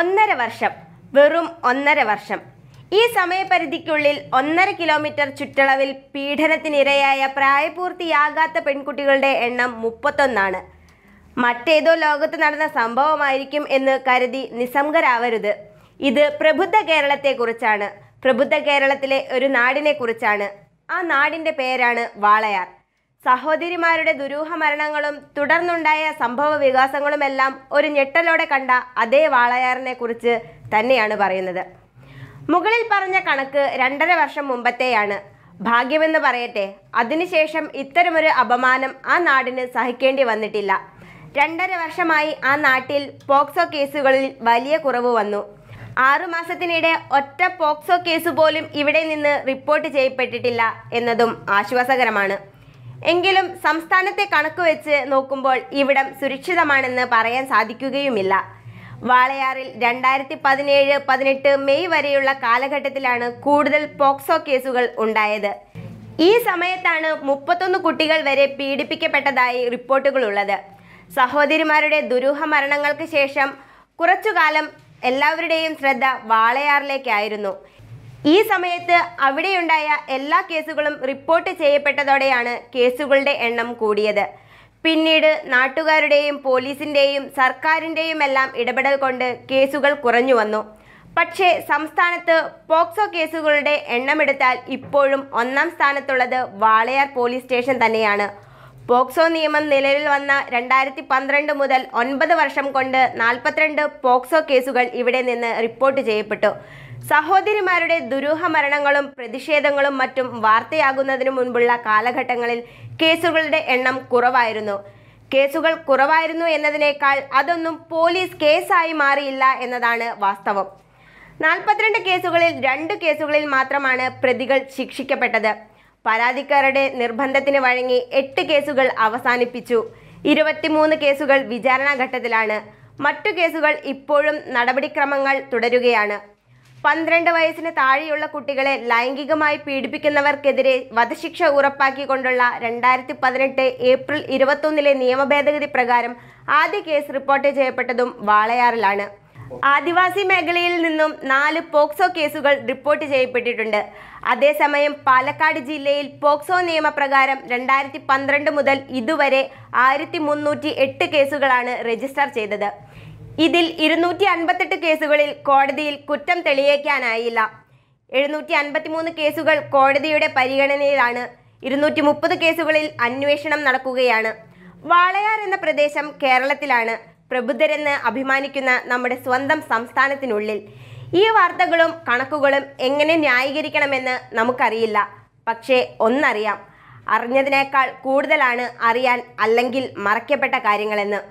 ഒന്നര വർഷം വെറും ഒന്നര വർഷം ഈ സമയപരിധിക്കുള്ളിൽ ഒന്നര കിലോമീറ്റർ ചുറ്റളവിൽ പീഡനത്തിനിരയായ പ്രായപൂർത്തിയാകാത്ത പെൺകുട്ടികളുടെ എണ്ണം മുപ്പത്തൊന്നാണ് മറ്റേതോ ലോകത്ത് നടന്ന സംഭവമായിരിക്കും എന്ന് കരുതി നിസ്സംഗരാവരുത് ഇത് പ്രബുദ്ധ കേരളത്തെക്കുറിച്ചാണ് പ്രബുദ്ധ കേരളത്തിലെ ഒരു നാടിനെക്കുറിച്ചാണ് ആ നാടിൻ്റെ പേരാണ് വാളയാർ സഹോദരിമാരുടെ ദുരൂഹ മരണങ്ങളും തുടർന്നുണ്ടായ സംഭവ വികാസങ്ങളുമെല്ലാം ഒരു ഞെട്ടലോടെ കണ്ട അതേ വാളയാറിനെ കുറിച്ച് തന്നെയാണ് പറയുന്നത് മുകളിൽ പറഞ്ഞ കണക്ക് രണ്ടര വർഷം മുമ്പത്തെയാണ് ഭാഗ്യമെന്ന് പറയട്ടെ അതിനുശേഷം ഇത്തരമൊരു അപമാനം ആ നാടിന് സഹിക്കേണ്ടി വന്നിട്ടില്ല രണ്ടര വർഷമായി ആ നാട്ടിൽ പോക്സോ കേസുകളിൽ വലിയ കുറവ് വന്നു ആറുമാസത്തിനിടെ ഒറ്റ പോക്സോ കേസ് പോലും ഇവിടെ നിന്ന് റിപ്പോർട്ട് ചെയ്യപ്പെട്ടിട്ടില്ല എന്നതും ആശ്വാസകരമാണ് എങ്കിലും സംസ്ഥാനത്തെ കണക്ക് വെച്ച് നോക്കുമ്പോൾ ഇവിടം സുരക്ഷിതമാണെന്ന് പറയാൻ സാധിക്കുകയുമില്ല വാളയാറിൽ രണ്ടായിരത്തി പതിനേഴ് പതിനെട്ട് മെയ് വരെയുള്ള കാലഘട്ടത്തിലാണ് കൂടുതൽ പോക്സോ കേസുകൾ ഉണ്ടായത് ഈ സമയത്താണ് മുപ്പത്തൊന്ന് കുട്ടികൾ വരെ പീഡിപ്പിക്കപ്പെട്ടതായി റിപ്പോർട്ടുകളുള്ളത് സഹോദരിമാരുടെ ദുരൂഹ മരണങ്ങൾക്ക് ശേഷം കുറച്ചുകാലം എല്ലാവരുടെയും ശ്രദ്ധ വാളയാറിലേക്കായിരുന്നു ഈ സമയത്ത് അവിടെയുണ്ടായ എല്ലാ കേസുകളും റിപ്പോർട്ട് ചെയ്യപ്പെട്ടതോടെയാണ് കേസുകളുടെ എണ്ണം കൂടിയത് പിന്നീട് നാട്ടുകാരുടെയും പോലീസിൻ്റെയും സർക്കാരിൻ്റെയും എല്ലാം ഇടപെടൽ കൊണ്ട് കേസുകൾ കുറഞ്ഞു വന്നു പക്ഷേ സംസ്ഥാനത്ത് പോക്സോ കേസുകളുടെ എണ്ണമെടുത്താൽ ഇപ്പോഴും ഒന്നാം സ്ഥാനത്തുള്ളത് വാളയാർ പോലീസ് സ്റ്റേഷൻ തന്നെയാണ് പോക്സോ നിയമം നിലവിൽ വന്ന രണ്ടായിരത്തി പന്ത്രണ്ട് മുതൽ ഒൻപത് വർഷം കൊണ്ട് നാൽപ്പത്തിരണ്ട് പോക്സോ കേസുകൾ ഇവിടെ നിന്ന് റിപ്പോർട്ട് ചെയ്യപ്പെട്ടു സഹോദരിമാരുടെ ദുരൂഹ മരണങ്ങളും പ്രതിഷേധങ്ങളും മറ്റും വാർത്തയാകുന്നതിനു മുൻപുള്ള കാലഘട്ടങ്ങളിൽ കേസുകളുടെ എണ്ണം കുറവായിരുന്നു കേസുകൾ കുറവായിരുന്നു എന്നതിനേക്കാൾ അതൊന്നും പോലീസ് കേസായി മാറിയില്ല എന്നതാണ് വാസ്തവം നാൽപ്പത്തിരണ്ട് കേസുകളിൽ രണ്ട് കേസുകളിൽ മാത്രമാണ് പ്രതികൾ ശിക്ഷിക്കപ്പെട്ടത് പരാതിക്കാരുടെ നിർബന്ധത്തിന് വഴങ്ങി എട്ട് കേസുകൾ അവസാനിപ്പിച്ചു ഇരുപത്തിമൂന്ന് കേസുകൾ വിചാരണാഘട്ടത്തിലാണ് മറ്റു കേസുകൾ ഇപ്പോഴും നടപടിക്രമങ്ങൾ തുടരുകയാണ് പന്ത്രണ്ട് വയസ്സിന് താഴെയുള്ള കുട്ടികളെ ലൈംഗികമായി പീഡിപ്പിക്കുന്നവർക്കെതിരെ വധശിക്ഷ ഉറപ്പാക്കിക്കൊണ്ടുള്ള രണ്ടായിരത്തി പതിനെട്ട് ഏപ്രിൽ ഇരുപത്തൊന്നിലെ നിയമഭേദഗതി പ്രകാരം ആദ്യ കേസ് റിപ്പോർട്ട് ചെയ്യപ്പെട്ടതും വാളയാറിലാണ് ആദിവാസി മേഖലയിൽ നിന്നും നാല് പോക്സോ കേസുകൾ റിപ്പോർട്ട് ചെയ്യപ്പെട്ടിട്ടുണ്ട് അതേസമയം പാലക്കാട് ജില്ലയിൽ പോക്സോ നിയമപ്രകാരം രണ്ടായിരത്തി പന്ത്രണ്ട് മുതൽ ഇതുവരെ ആയിരത്തി മുന്നൂറ്റി എട്ട് കേസുകളാണ് രജിസ്റ്റർ ചെയ്തത് ഇതിൽ ഇരുന്നൂറ്റി അൻപത്തെട്ട് കേസുകളിൽ കോടതിയിൽ കുറ്റം തെളിയിക്കാനായില്ല എഴുന്നൂറ്റി അൻപത്തിമൂന്ന് കേസുകൾ കോടതിയുടെ പരിഗണനയിലാണ് ഇരുന്നൂറ്റി മുപ്പത് കേസുകളിൽ അന്വേഷണം നടക്കുകയാണ് വാളയാർ എന്ന പ്രദേശം കേരളത്തിലാണ് പ്രബുദ്ധരെന്ന് അഭിമാനിക്കുന്ന നമ്മുടെ സ്വന്തം സംസ്ഥാനത്തിനുള്ളിൽ ഈ വാർത്തകളും കണക്കുകളും എങ്ങനെ ന്യായീകരിക്കണമെന്ന് നമുക്കറിയില്ല പക്ഷേ ഒന്നറിയാം അറിഞ്ഞതിനേക്കാൾ കൂടുതലാണ് അറിയാൻ അല്ലെങ്കിൽ മറയ്ക്കപ്പെട്ട കാര്യങ്ങളെന്ന്